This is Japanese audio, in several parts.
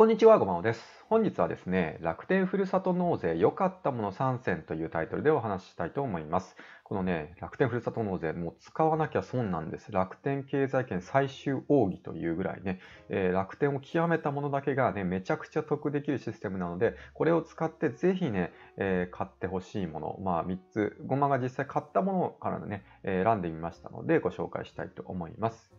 こんにちは、ごまおです。本日はですね、楽天ふるさと納税良かったもの3選というタイトルでお話ししたいと思います。このね、楽天ふるさと納税、もう使わなきゃ損なんです。楽天経済圏最終奥義というぐらいね、えー、楽天を極めたものだけがね、めちゃくちゃ得できるシステムなので、これを使ってぜひね、えー、買ってほしいもの、まあ3つ、ごまが実際買ったものからね、え選んでみましたのでご紹介したいと思います。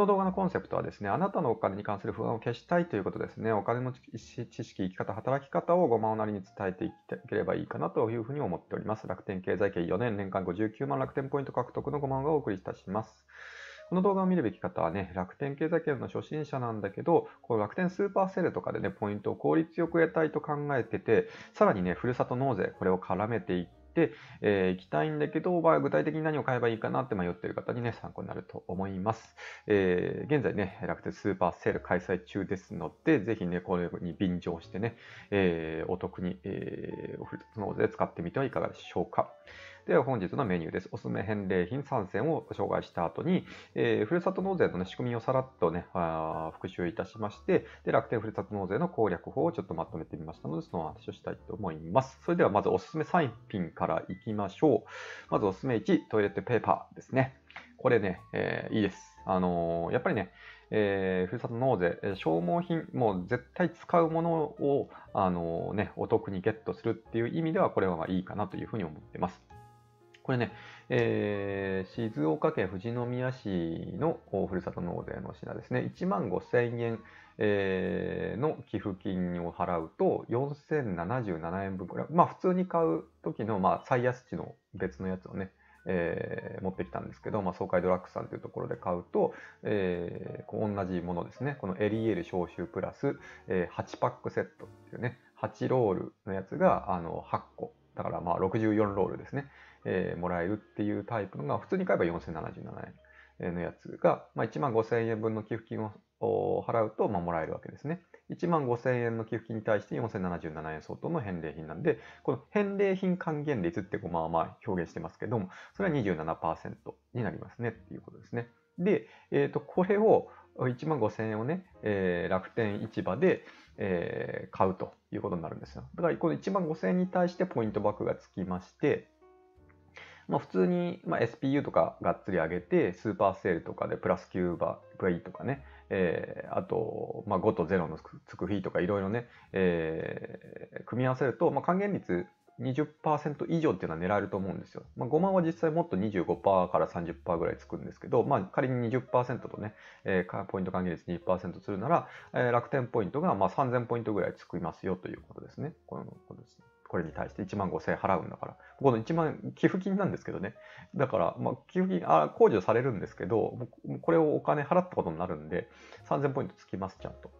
この動画のコンセプトはですね、あなたのお金に関する不安を消したいということですね、お金の知識、生き方、働き方をごまおなりに伝えていければいいかなというふうに思っております。楽天経済系4年、年間59万楽天ポイント獲得のごまがお送りいたします。この動画を見るべき方はね、楽天経済圏の初心者なんだけど、この楽天スーパーセールとかでね、ポイントを効率よく得たいと考えてて、さらにね、ふるさと納税、これを絡めていって、えー、いきたいんだけど、まあ、具体的に何を買えばいいかなって迷ってる方にね、参考になると思います。えー、現在ね、楽天スーパーセール開催中ですので、ぜひね、これに便乗してね、えー、お得に、えー、そので使ってみてはいかがでしょうか。では本日のメニューです。おすすめ返礼品3戦を紹介した後に、えー、ふるさと納税の、ね、仕組みをさらっとね、あ復習いたしまして、で、楽天ふるさと納税の攻略法をちょっとまとめてみましたので、その話をしたいと思います。それではまずおすすめ3品からいきましょう。まずおすすめ1、トイレットペーパーですね。これね、えー、いいです。あのー、やっぱりね、えー、ふるさと納税、消耗品、もう絶対使うものを、あのね、お得にゲットするっていう意味では、これはいいかなというふうに思ってます。これね、えー、静岡県富士宮市のふるさと納税の品ですね。1万5000円、えー、の寄付金を払うと、4077円分くらい。まあ、普通に買う時の、まあ、最安値の別のやつをね、えー、持ってきたんですけど、まあ、総会ドラッグさんというところで買うと、えー、同じものですね。このエリエール消臭プラス、えー、8パックセットっていうね、8ロールのやつがあの8個。だからまあ64ロールですね。えー、もらえるっていうタイプのが、普通に買えば4077円のやつが、まあ、1万5000円分の寄付金を払うと、まあ、もらえるわけですね。1万5000円の寄付金に対して4077円相当の返礼品なんで、この返礼品還元率ってこうまあまあ表現してますけども、それは27%になりますねっていうことですね。で、えー、と、これを1万5000円をね、えー、楽天市場で、えー、買うということになるんですよ。だからこの1万5000円に対してポイントバックがつきまして、まあ、普通に、ま SPU とかがっつり上げて、スーパーセールとかでプラス9倍とかね、えー、あと、ま5と0のつく日とかいろいろね、えー、組み合わせると、ま還元率20%以上っていうのは狙えると思うんですよ。まあ、5万は実際もっと25%から30%ぐらいつくんですけど、まあ、仮に20%とね、えー、ポイント還元率20%するなら、えー、楽天ポイントがまあ3000ポイントぐらいつりますよということですね。このことですねこれに対して1万5000円払うんだから。この1万、寄付金なんですけどね。だから、まあ、寄付金、あ、控除されるんですけど、これをお金払ったことになるんで、3000ポイントつきます、ちゃんと。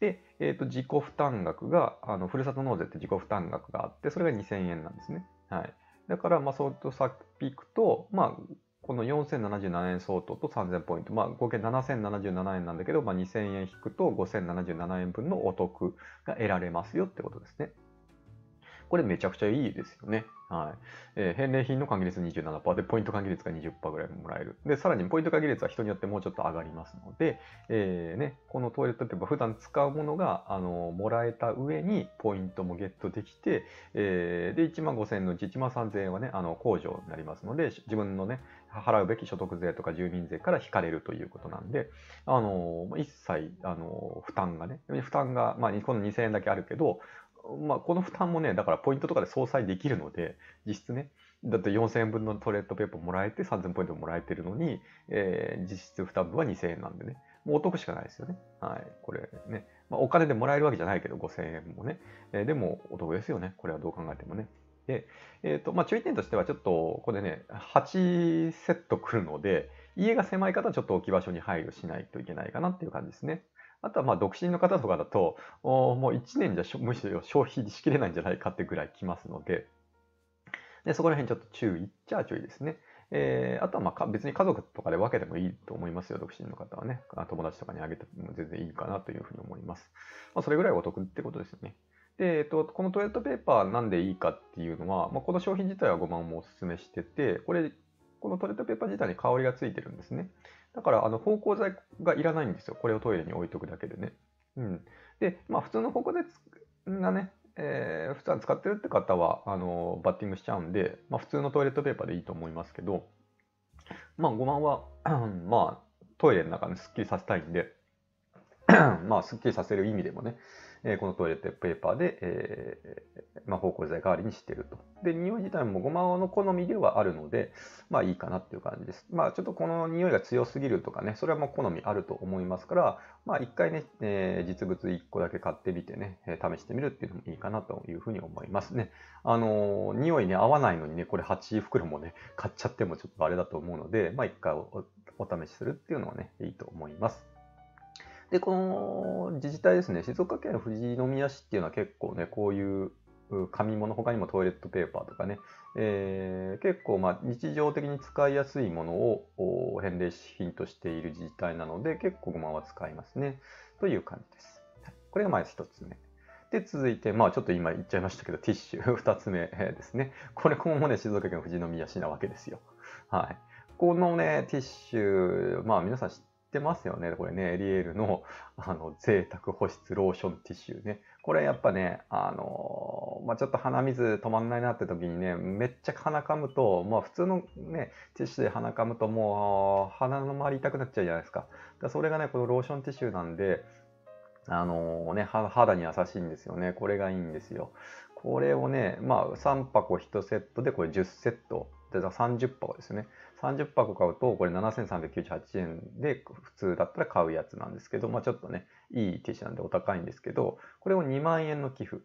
で、えっ、ー、と、自己負担額が、あの、ふるさと納税って自己負担額があって、それが2000円なんですね。はい。だから、まあ、それとさっきくと、まあ、この4077円相当と3000ポイント、まあ、合計7077円なんだけど、まあ、2000円引くと5077円分のお得が得られますよってことですね。これめちゃくちゃいいですよね。はいえー、返礼品の還元率27%で、ポイント還元率が20%ぐらいもらえる。で、さらにポイント還元率は人によってもうちょっと上がりますので、えー、ね、このトイレットペーパー普段使うものが、あのもらえた上にポイントもゲットできて、えー、で、1万5000円のうち1万3000円はね、あの、控除になりますので、自分のね、払うべき所得税とか住民税から引かれるということなんで、あの、一切、あの、負担がね、負担が、まあ、この2000円だけあるけど、まあ、この負担もね、だからポイントとかで相殺できるので、実質ね、だって4000円分のトレットペーパーもらえて3000ポイントもらえてるのに、えー、実質負担分は2000円なんでね、もうお得しかないですよね。はい、これね、まあ、お金でもらえるわけじゃないけど、5000円もね、えー、でもお得ですよね、これはどう考えてもね。で、えーとまあ、注意点としては、ちょっとここでね、8セット来るので、家が狭い方はちょっと置き場所に配慮しないといけないかなっていう感じですね。あとはまあ独身の方とかだと、おもう1年じゃむしろ消費しきれないんじゃないかってぐらい来ますので、でそこら辺ちょっと注意っちゃ注意ですね。えー、あとはまあ別に家族とかで分けてもいいと思いますよ、独身の方はね。友達とかにあげても全然いいかなというふうに思います。まあ、それぐらいお得ってことですよね。で、えっと、このトイレットペーパーなんでいいかっていうのは、まあ、この商品自体は5万もおすすめしてて、これ、このトイレットペーパー自体に香りがついてるんですね。だから、あの、芳香剤がいらないんですよ。これをトイレに置いとくだけでね。うん。で、まあ、普通の芳香剤がね、えー、普段使ってるって方は、あの、バッティングしちゃうんで、まあ、普通のトイレットペーパーでいいと思いますけど、まあ、ごまんは まあ、トイレの中ですっきりさせたいんで、まあ、すっきりさせる意味でもね、えー、このトイレットペーパーで、えー、まあ、芳香剤代わりにしてると。で、匂い自体もごまの好みではあるので、まあいいかなっていう感じです。まあちょっとこの匂いが強すぎるとかね、それはもう好みあると思いますから、まあ一回ね、えー、実物1個だけ買ってみてね、え試してみるっていうのもいいかなというふうに思いますね。あの匂いね、合わないのにね、これ8袋もね、買っちゃってもちょっとあれだと思うので、まあ一回お試しするっていうのはね、いいと思います。で、この自治体ですね、静岡県富士宮市っていうのは結構ね、こういう紙物、他にもトイレットペーパーとかね、えー、結構ま日常的に使いやすいものを返礼品としている自治体なので、結構ごまは使いますね。という感じです。これがまず1つ目。で、続いて、まあちょっと今言っちゃいましたけど、ティッシュ2つ目ですね。これもね、静岡県富士宮市なわけですよ。はい。このね、ティッシュ、まあ皆さん知っってますよね。これね、エリエールの、あの、贅沢保湿ローションティッシュね。これやっぱね、あのー、まあ、ちょっと鼻水止まんないなって時にね、めっちゃ鼻かむと、まあ、普通のね、ティッシュで鼻かむともう、鼻の周り痛くなっちゃうじゃないですか。だかそれがね、このローションティッシュなんで、あのー、ね、肌に優しいんですよね。これがいいんですよ。これをね、まあ、3箱1セットで、これ10セット。で30箱ですね。30箱買うと、これ7398円で、普通だったら買うやつなんですけど、まあ、ちょっとね、いい T シャツなんでお高いんですけど、これを2万円の寄付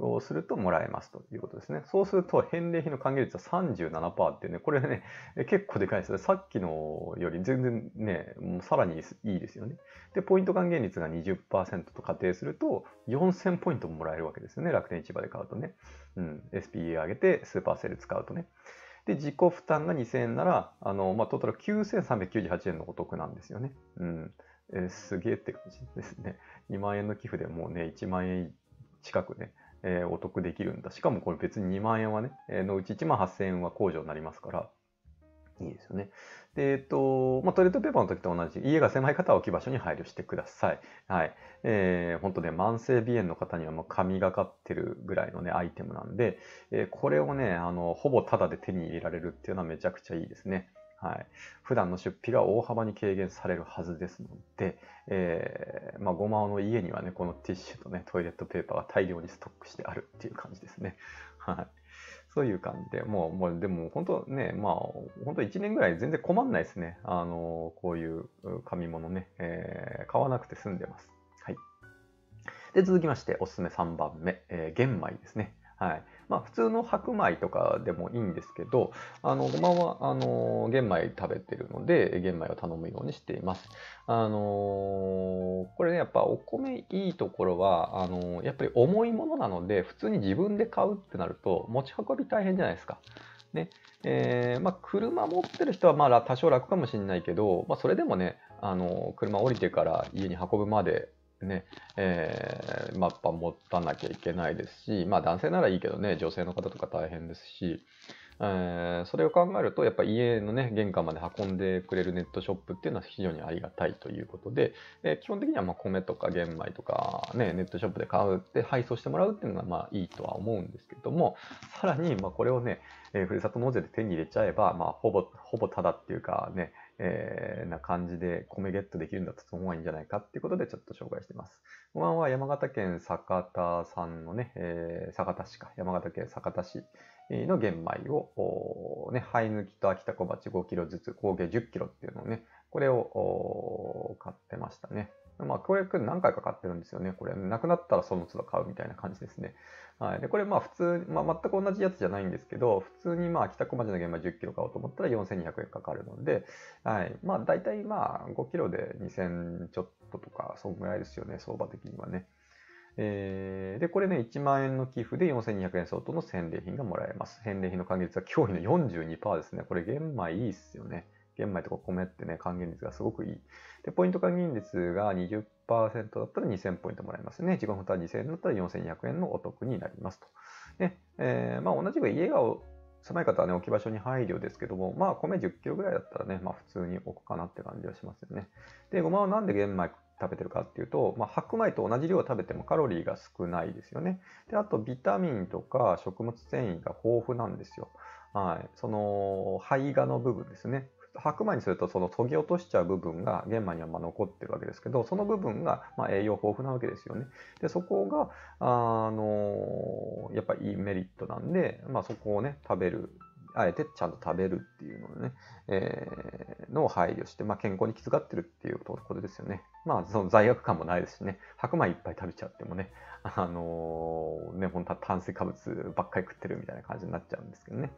をするともらえますということですね。そうすると、返礼品の還元率は37%っていうね、これね、結構でかいですね。さっきのより全然ね、もうさらにいいですよね。で、ポイント還元率が20%と仮定すると、4000ポイントももらえるわけですよね。楽天市場で買うとね。うん、SPA 上げてスーパーセール使うとね。で、自己負担が2000円なら、あの、まあ、トータル9398円のお得なんですよね。うん。えー、すげえって感じですね。2万円の寄付でもうね、1万円近くね、えー、お得できるんだ。しかもこれ別に2万円はね、えー、のうち1万8000円は控除になりますから、いいですよね。で、えっと、まあ、トイレットペーパーの時と同じ、家が狭い方は置き場所に配慮してください。はい。えー、本当ね、慢性鼻炎の方にはもう神がかってるぐらいのね、アイテムなんで、えー、これをね、あの、ほぼタダで手に入れられるっていうのはめちゃくちゃいいですね。はい。普段の出費が大幅に軽減されるはずですので、えー、まあ、ごまおの家にはね、このティッシュとね、トイレットペーパーが大量にストックしてあるっていう感じですね。はい。そういう感じで、もう、もうでも本当ね、まあ、本当1年ぐらい全然困んないですね。あの、こういう紙物ね、えー、買わなくて済んでます。はい。で、続きまして、おすすめ3番目、えー、玄米ですね。はい。まあ、普通の白米とかでもいいんですけど、あの、ごまは、あの、玄米食べてるので、玄米を頼むようにしています。あのー、これね、やっぱお米いいところは、あのー、やっぱり重いものなので、普通に自分で買うってなると、持ち運び大変じゃないですか。ねえー、まあ、車持ってる人はまあ多少楽かもしれないけど、まあ、それでもねあの車降りてから家に運ぶまでね、えー、っぱ持たなきゃいけないですし、まあ、男性ならいいけどね、女性の方とか大変ですし、えー、それを考えると、やっぱ家のね、玄関まで運んでくれるネットショップっていうのは非常にありがたいということで、えー、基本的にはま米とか玄米とかね、ネットショップで買うって配送してもらうっていうのがまあいいとは思うんですけども、さらにまこれをね、えー、ふるさと納税で手に入れちゃえば、まあ、ほぼ、ほぼただっていうかね、えー、な感じで米ゲットできるんだったら方がいいんじゃないかっていうことでちょっと紹介してます。ごンは山形県酒田さんのね、えー、酒田市か、山形県酒田市の玄米を、ね、灰抜きと秋田小鉢5キロずつ、合計10キロっていうのをね、これを買ってましたね。まあ、これ何回か買ってるんですよね。これ、なくなったらその都度買うみたいな感じですね。はい、でこれまあ普通、まあ、全く同じやつじゃないんですけど普通にまあ北小町の現場1 0キロ買おうと思ったら4200円かかるので、はいまあ、大体まあ5キロで2000ちょっととかそんぐらいですよね相場的にはね。えー、で、これね、1万円の寄付で4200円相当の返礼品がもらえます。返礼品の還元率は驚異の42%ですね。これ、玄米いいっすよね。玄米とか米ってね、還元率がすごくいい。で、ポイント還元率が20%だったら2000ポイントもらえますね。自己負担2000円だったら4200円のお得になりますと。ね、えー、まあ同じく家が狭い方はね、置き場所に配慮ですけども、まあ米 10kg ぐらいだったらね、まあ普通に置くかなって感じはしますよね。で、ごまはなんで玄米食べてるかっていうと、まあ、白米と同じ量を食べてもカロリーが少ないですよね。で、あとビタミンとか食物繊維が豊富なんですよ。はい。その、胚芽の部分ですね。白米にするとその研ぎ落としちゃう部分が玄米にはま残ってるわけですけどその部分がま栄養豊富なわけですよね。でそこがあのやっぱいいメリットなんで、まあ、そこをね食べるあえてちゃんと食べるっていうのをね、えー、のを配慮して、まあ、健康に気遣ってるっていうことですよね。まあ、その罪悪感もないですしね、白米いっぱい食べちゃってもね、あのー、ね、本当は炭水化物ばっかり食ってるみたいな感じになっちゃうんですけどね。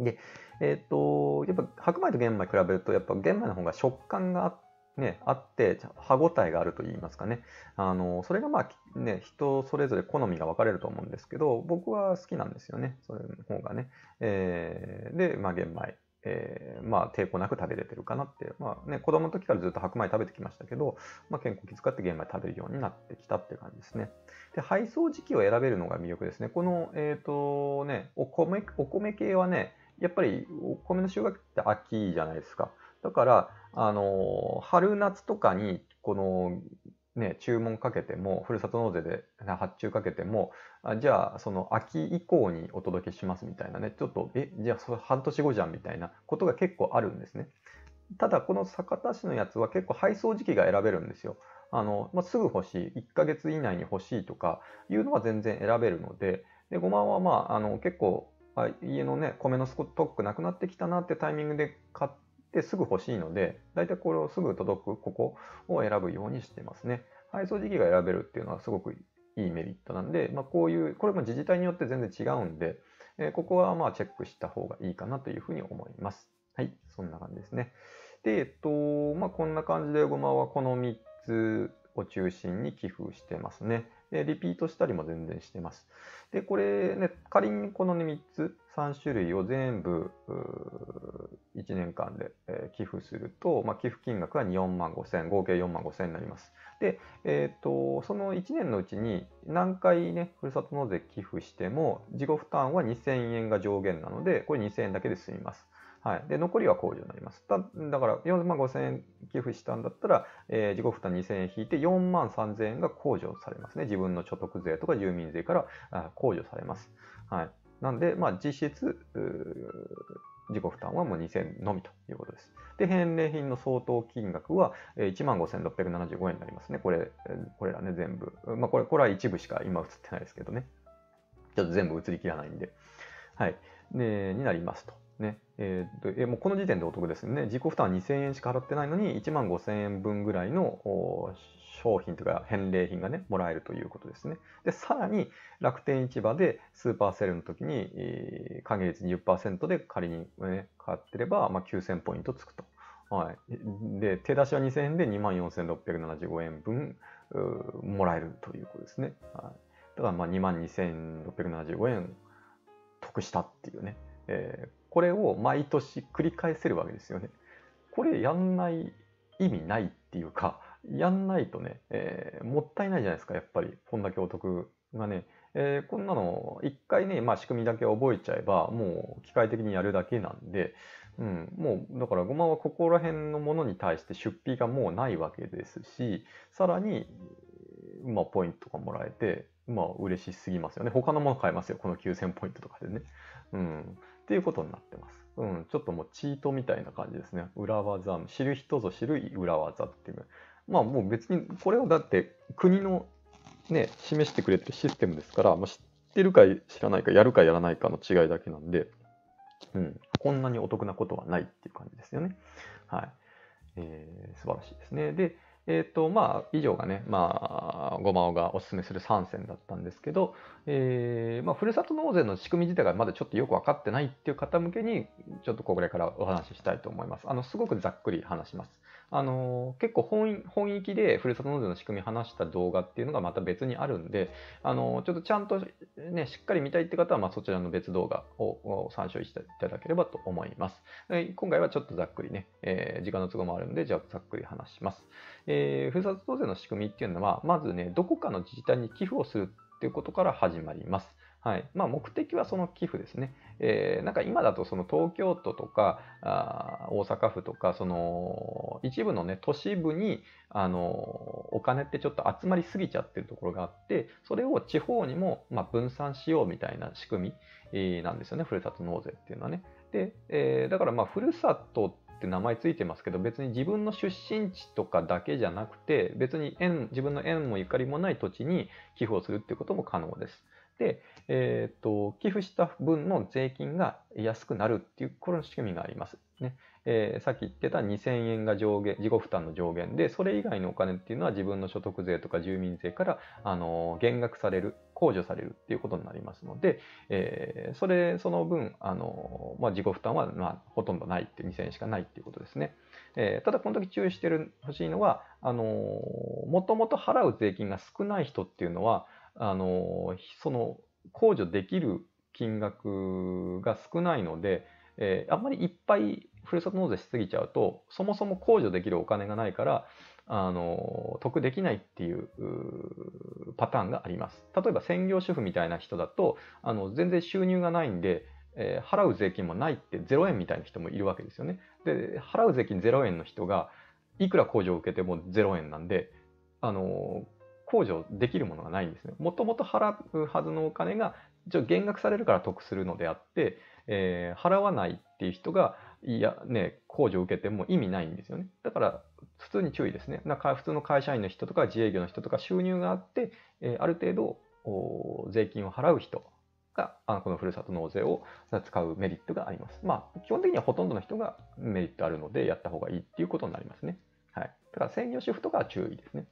で、えっ、と、やっぱ白米と玄米比べると、やっぱ玄米の方が食感があって、ね、あって歯ごたえがあると言いますかねあのそれがまあ、ね、人それぞれ好みが分かれると思うんですけど僕は好きなんですよねそれの方がね、えー、で、まあ、玄米、えー、まあ、抵抗なく食べれてるかなって、まあね、子供の時からずっと白米食べてきましたけど、まあ、健康気遣って玄米食べるようになってきたって感じですねで配送時期を選べるのが魅力ですねこの、えーとね、お米お米系はねやっぱりお米の収穫って秋じゃないですか。だから、あの春夏とかにこのね、注文かけても、ふるさと納税で発注かけても、あじゃあ、その秋以降にお届けしますみたいなね、ちょっと、え、じゃあ、それ半年後じゃんみたいなことが結構あるんですね。ただ、この酒田市のやつは結構配送時期が選べるんですよ。あの、まあ、すぐ欲しい、1ヶ月以内に欲しいとかいうのは全然選べるので、で、ごまはまあ、あの、結構、あ家のね米のストックなくなってきたなってタイミングで買ってすぐ欲しいのでだいたいこれをすぐ届くここを選ぶようにしてますね配送時期が選べるっていうのはすごくいいメリットなんで、まあ、こういうこれも自治体によって全然違うんで、えー、ここはまあチェックした方がいいかなというふうに思いますはいそんな感じですねでえっとまあこんな感じでごまはこの3つを中心に寄付してますね。で、リピートしたりも全然してます。で、これね、仮にこの3つ、3種類を全部、1年間で、えー、寄付すると、まあ、寄付金額は4万5千、合計4万5千になります。で、えっ、ー、と、その1年のうちに何回ね、ふるさと納税寄付しても、自己負担は2000円が上限なので、これ2000円だけで済みます。はい、で残りは控除になります。だだから4万5000円寄付したんだったら、えー、自己負担2000円引いて4万3000円が控除されますね。自分の所得税とか住民税からあ控除されます。はい、なんで、まあ、実質自己負担はもう2000のみということです。で、返礼品の相当金額は15,675円になりますね。これ、これらね、全部。まあ、これ、これは一部しか今映ってないですけどね。ちょっと全部映りきらないんで。はい。で、になりますと。ねえー、えー、もうこの時点でお得ですよね。自己負担は2000円しか払ってないのに、1万5000円分ぐらいの商品とか返礼品がね、もらえるということですね。で、さらに楽天市場でスーパーセールの時に、えー、率20%で仮に、ね、買ってれば、まあ、9000ポイントつくと。はい、で手出しは2000円で24,675円分もらえるということですね。はい、だか万まあ22,675円得したっていうね、えこれを毎年繰り返せるわけですよね。これやんない意味ないっていうか、やんないとね、えー、もったいないじゃないですか、やっぱり。こんだけお得がね。えー、こんなの、一回ね、まあ仕組みだけ覚えちゃえば、もう機械的にやるだけなんで、うん、もう、だからごまはここら辺のものに対して出費がもうないわけですし、さらに、まあポイントがもらえて、まあ嬉しすぎますよね。他のもの買えますよ、この9000ポイントとかでね。うん。っていうことになってます。うん、ちょっともうチートみたいな感じですね。裏技、知る人ぞ知る裏技っていう。まあもう別に、これはだって国のね、示してくれてるシステムですから、もう知ってるか知らないか、やるかやらないかの違いだけなんで、うん、こんなにお得なことはないっていう感じですよね。はい。えー、素晴らしいですね。で、えー、と、まあ、以上がね、まあ、ごまおがおすすめする3選だったんですけど、えー、まあ、ふるさと納税の仕組み自体がまだちょっとよく分かってないっていう方向けに、ちょっとこれからお話ししたいと思います。あの、すごくざっくり話します。あの結構本本域でふるさと納税の仕組み話した動画っていうのがまた別にあるんで、あのちょっとちゃんとね、しっかり見たいって方は、まあ、そちらの別動画を参照していただければと思います。今回はちょっとざっくりね、えー、時間の都合もあるんで、じゃあざっくり話します。えー、ふるさと納税の仕組みっていうのは、まずね、どこかの自治体に寄付をするっていうことから始まります。はいまあ、目的はその寄付ですね。えー、なんか今だとその東京都とかあ大阪府とかその一部の、ね、都市部にあのお金ってちょっと集まりすぎちゃってるところがあってそれを地方にも、まあ、分散しようみたいな仕組みなんですよねふるさと納税っていうのはね。でえー、だからまあふるさとって名前ついてますけど別に自分の出身地とかだけじゃなくて別に縁自分の縁もゆかりもない土地に寄付をするっていうことも可能です。で、えーと、寄付した分の税金が安くなるっていうこの仕組みがあります。ねえー、さっき言ってた2000円が上限自己負担の上限でそれ以外のお金っていうのは自分の所得税とか住民税から、あの減額される控除されるっていうことになりますので、えー、それその分、あのまあ、自己負担は、まあ、ほとんどないって2000円しかないっていうことですね。えー、ただこの時注意してほしいのはもともと払う税金が少ない人っていうのはあのその控除できる金額が少ないので、えー、あんまりいっぱいふるさと納税しすぎちゃうとそもそも控除できるお金がないからあの得できないっていうパターンがあります例えば専業主婦みたいな人だとあの全然収入がないんで、えー、払う税金もないって0円みたいな人もいるわけですよねで払う税金0円の人がいくら控除を受けても0円なんであの控除できるものがないんですね。もともと払うはずのお金が一応減額されるから得するのであって、えー、払わないっていう人が、いや、ね、控除を受けても意味ないんですよね。だから、普通に注意ですね。なんか普通の会社員の人とか自営業の人とか収入があって、えー、ある程度税金を払う人が、あこのふるさと納税を使うメリットがあります。まあ、基本的にはほとんどの人がメリットあるので、やった方がいいっていうことになりますね。はい。だから専業主婦とかは注意ですね。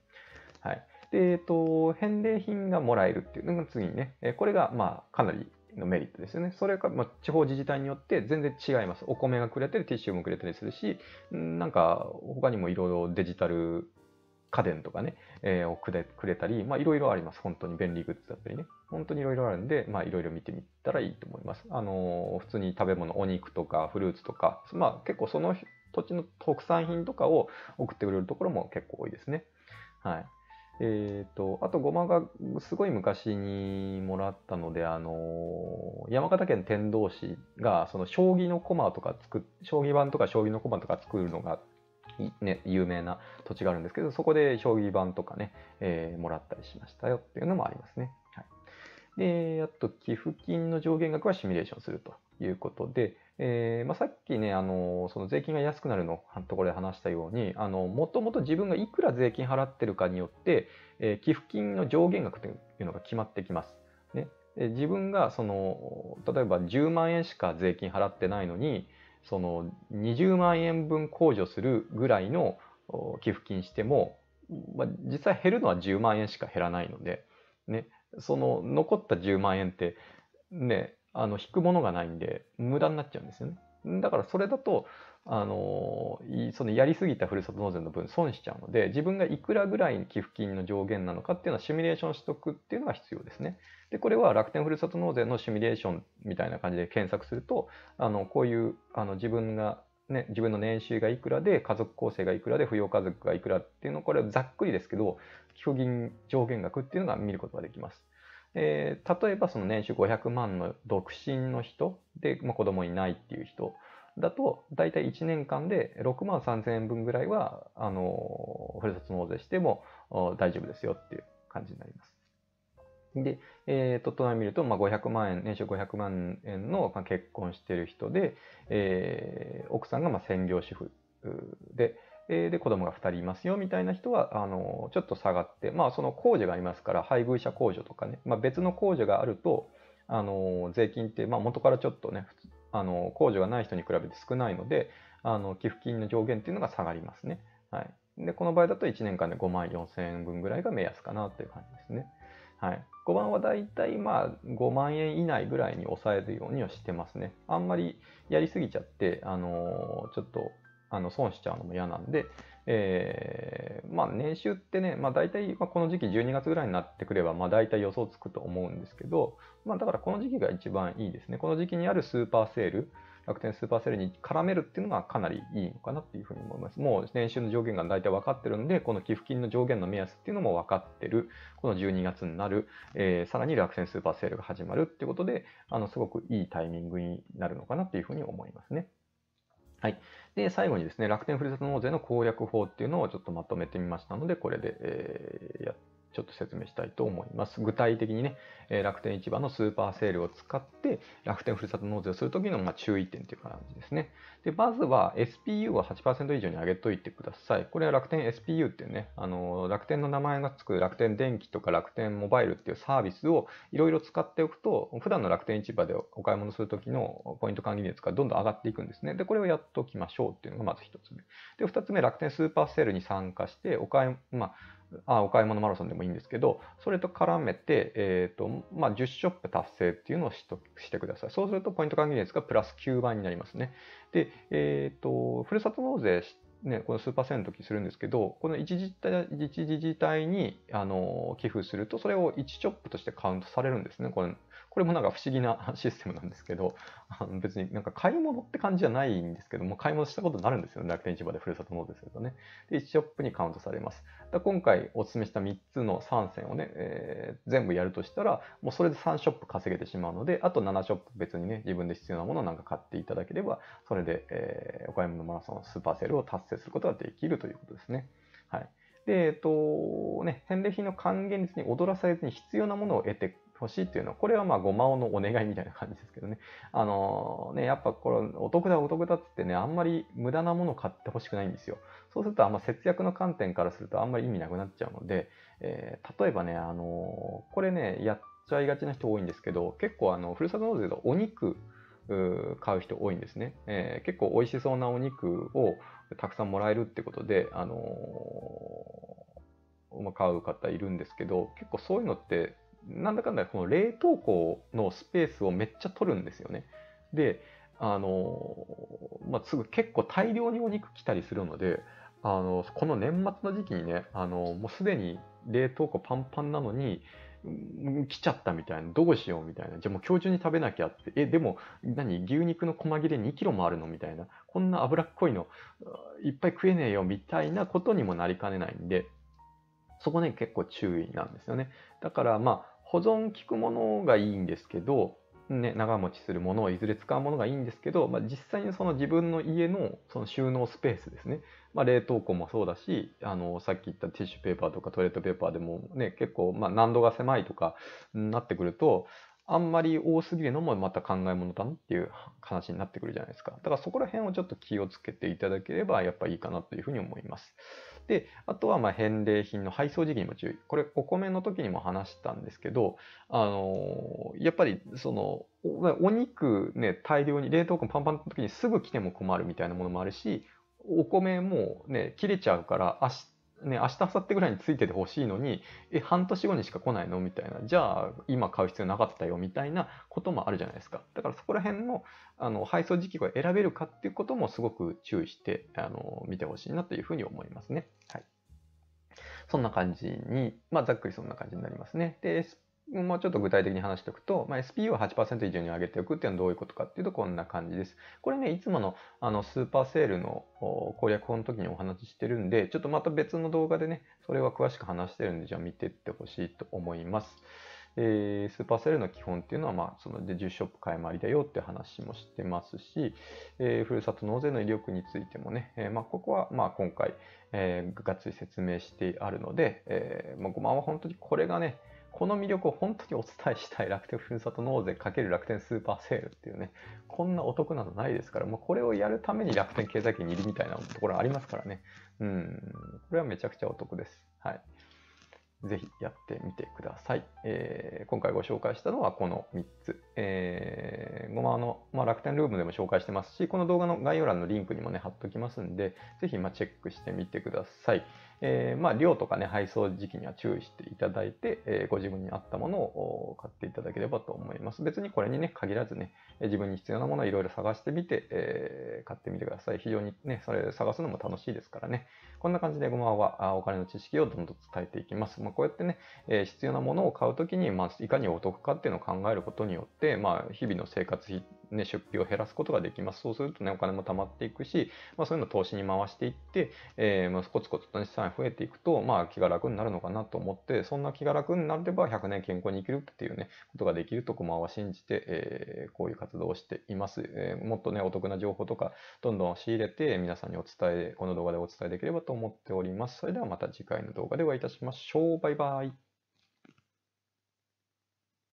はい。えー、と、返礼品がもらえるっていうのが次にね、えこれが、まあ、かなりのメリットですよね。それが、まあ、地方自治体によって全然違います。お米がくれたり、ティッシュもくれたりするし、なんか、他にもいろいろデジタル家電とかね、えー、をくれくれたり、まいろいろあります。本当に便利グッズだったりね。本当にいろいろあるんで、まいろいろ見てみたらいいと思います。あのー、普通に食べ物、お肉とかフルーツとか、まあ、結構その土地の特産品とかを送ってくれるところも結構多いですね。はい。えっ、ー、と、あとごまがすごい昔にもらったので、あのー、山形県天童市が、その将棋の駒とか作将棋盤とか将棋の駒とか作るのが、ね、有名な土地があるんですけど、そこで将棋盤とかね、えー、もらったりしましたよっていうのもありますね。はい。で、あと、寄付金の上限額はシミュレーションするということで、えーまあ、さっきね、あのその税金が安くなるのところで話したように、あのもともと自分がいくら税金払ってるかによって、えー、寄付金の上限額というのが決まってきます。ね、自分がその例えば10万円しか税金払ってないのに、その20万円分控除するぐらいの寄付金しても、まあ、実際減るのは10万円しか減らないので、ね、その残った10万円って、ね、あの、引くものがないんで、無駄になっちゃうんですよね。だからそれだと、あの、そのやりすぎたふるさと納税の分損しちゃうので、自分がいくらぐらい寄付金の上限なのかっていうのはシミュレーションしとくっていうのが必要ですね。で、これは楽天ふるさと納税のシミュレーションみたいな感じで検索すると、あの、こういう、あの、自分がね、自分の年収がいくらで家族構成がいくらで扶養家族がいくらっていうのこれざっくりですけど寄付金上限額っていうのが見ることができます。えー、例えばその年収500万の独身の人で、まあ、子供いないっていう人だと大体1年間で6万3000円分ぐらいはあのふるさと納税しても大丈夫ですよっていう感じになります。で、えー、と、隣見ると、まあ、500万円、年収500万円の結婚してる人で、えー、奥さんがまあ専業主婦で、えー、で子供が2人いますよみたいな人はあのちょっと下がって、まあ、その控除がありますから配偶者控除とかね、まあ、別の控除があるとあの税金って、まあ、元からちょっとねあの控除がない人に比べて少ないのであの寄付金の上限っていうのが下がりますね。はい、でこの場合だと1年間で5万4000円分ぐらいが目安かなという感じですね。はい、5番はだいたい5万円以内ぐらいに抑えるようにはしてますね。あんまりやりすぎちゃって、あのー、ちょっとあの損しちゃうのも嫌なんで、えー、まあ年収ってね、まあ大体、まあ、この時期12月ぐらいになってくれば、まあ大体予想つくと思うんですけど、まあだからこの時期が一番いいですね。この時期にあるスーパーセール、楽天スーパーセールに絡めるっていうのがかなりいいのかなっていうふうに思います。もう年収の上限が大体分かってるんで、この寄付金の上限の目安っていうのも分かってる。この12月になる、えー、さらに楽天スーパーセールが始まるっていうことで、あの、すごくいいタイミングになるのかなっていうふうに思いますね。はい。で、最後にですね、楽天ふるさと納税の公約法っていうのをちょっとまとめてみましたので、これで、えー、やっちょっと説明したいと思います。具体的にね、え楽天市場のスーパーセールを使って楽天ふるさと納税をするときのま注意点という感じですね。で、まずは SPU を8%以上に上げといてください。これは楽天 SPU っていうね、あの楽天の名前がつく楽天電気とか楽天モバイルっていうサービスをいろいろ使っておくと、普段の楽天市場でお買い物するときのポイント管理率がどんどん上がっていくんですね。で、これをやっときましょうっていうのがまず1つ目。で、2つ目、楽天スーパーセールに参加して、お買い、まあ、あお買い物マラソンでもいいんですけど、それと絡めて、えーとまあ、10ショップ達成っていうのをしとしてください。そうすると、ポイント還元率がプラス9倍になりますね。で、えーと、ふるさと納税ね、この数パーセント寄するんですけど、この一時、一自治体にあの寄付すると、それを1ショップとしてカウントされるんですね、このこれもなんか不思議な システムなんですけど、あの別になんか買い物って感じじゃないんですけども、買い物したことになるんですよね。楽天市場でふるさと納税するとね。で、1ショップにカウントされます。だ今回お勧めした3つの3選をね、えー、全部やるとしたら、もうそれで3ショップ稼げてしまうので、あと7ショップ別にね、自分で必要なものをなんか買っていただければ、それで、えー、お買い物マラソン、スーパーセールを達成することができるということですね。はい。で、えっと、ね、返礼品の還元率に踊らされずに必要なものを得てしいっていうのは、これはまあごまおのお願いみたいな感じですけどね。あのー、ね、やっぱこれお得だお得だっつってね、あんまり無駄なもの買ってほしくないんですよ。そうするとあんま節約の観点からするとあんまり意味なくなっちゃうので、えー、例えばね、あのー、これね、やっちゃいがちな人多いんですけど、結構あの、ふるさと納税でお肉、買う人多いんですね、えー、結構美味しそうなお肉をたくさんもらえるってことで、あの買う方いるんですけど結構そういうのってなんだかんだこの冷凍庫のスペースをめっちゃ取るんですよね。で、あの、まあ、すぐ結構大量にお肉来たりするので、あの、この年末の時期にね、あの、もうすでに冷凍庫パンパンなのに、来ちゃったみたいな、どうしようみたいな、じゃあもう今日中に食べなきゃって、え、でも何、牛肉の細切れ2キロもあるのみたいな、こんな脂っこいのいっぱい食えねえよみたいなことにもなりかねないんで、そこね、結構注意なんですよね。だからまあ、保存効くものがいいんですけど、ね、長持ちするものをいずれ使うものがいいんですけど、まあ、実際にその自分の家のその収納スペースですね、まあ、冷凍庫もそうだしあのさっき言ったティッシュペーパーとかトイレットペーパーでも、ね、結構まあ難度が狭いとかなってくるとあんまり多すぎるのもまた考え物だなっていう話になってくるじゃないですかだからそこら辺をちょっと気をつけていただければやっぱいいかなというふうに思います。で、あとはま返礼品の配送時期にも注意。これ、お米の時にも話したんですけど、あのー、やっぱり、その、お肉ね、大量に、冷凍庫パンパンの時にすぐ来ても困るみたいなものもあるし、お米もね、切れちゃうから、明日ね、明日、明後日ぐらいについててほしいのに、え、半年後にしか来ないのみたいな。じゃあ、今買う必要なかったよ、みたいなこともあるじゃないですか。だからそこら辺の、あの、配送時期を選べるかっていうこともすごく注意して、あの、見てほしいなというふうに思いますね。はい。そんな感じに、まあ、ざっくりそんな感じになりますね。で、もうちょっと具体的に話しておくと、まあ、SPU を8%以上に上げておくっていうのはどういうことかっていうとこんな感じです。これね、いつものあのスーパーセールの攻略法の時にお話ししてるんで、ちょっとまた別の動画でね、それは詳しく話してるんで、じゃあ見ていってほしいと思います。えー、スーパーセールの基本っていうのは、まあ、そので10ショップ買い回りだよって話もしてますし、えー、ふるさと納税の威力についてもね、えー、まあ、ここは、まあ、今回、えー、がっつり説明してあるので、えまあ、5万は本当にこれがね、この魅力を本当にお伝えしたい楽天ふるさと納税×楽天スーパーセールっていうね、こんなお得なのないですから、もうこれをやるために楽天経済圏にいるみたいなところありますからね。うん、これはめちゃくちゃお得です。はい。ぜひやってみてください。えー、今回ご紹介したのはこの3つ。えー、ごまの、まあ、楽天ルームでも紹介してますし、この動画の概要欄のリンクにもね、貼っときますんで、ぜひまチェックしてみてください。えー、まあ、量とかね、配送時期には注意していただいて、えー、ご自分に合ったものを買っていただければと思います。別にこれにね、限らずね、自分に必要なものをいろいろ探してみて、えー、買ってみてください。非常にね、それ探すのも楽しいですからね。こんな感じでごまはお金の知識をどんどん伝えていきます。まあ、こうやってね、え必要なものを買うときに、まあ、いかにお得かっていうのを考えることによって、まあ、日々の生活費、ね、出費を減らすことができます。そうするとね、お金も貯まっていくし、まあ、そういうのを投資に回していって、えまあ、コツコツとね、は増えていくと、まあ、気が楽になるのかなと思って、そんな気が楽になれば100年健康に生きるっていうね、ことができると駒は信じて、えー、こういう活動をしています、えー、もっとね、お得な情報とか、どんどん仕入れて、皆さんにお伝え、この動画でお伝えできればと思っております。それではまた次回の動画でお会いいたしましょう。バイバイ。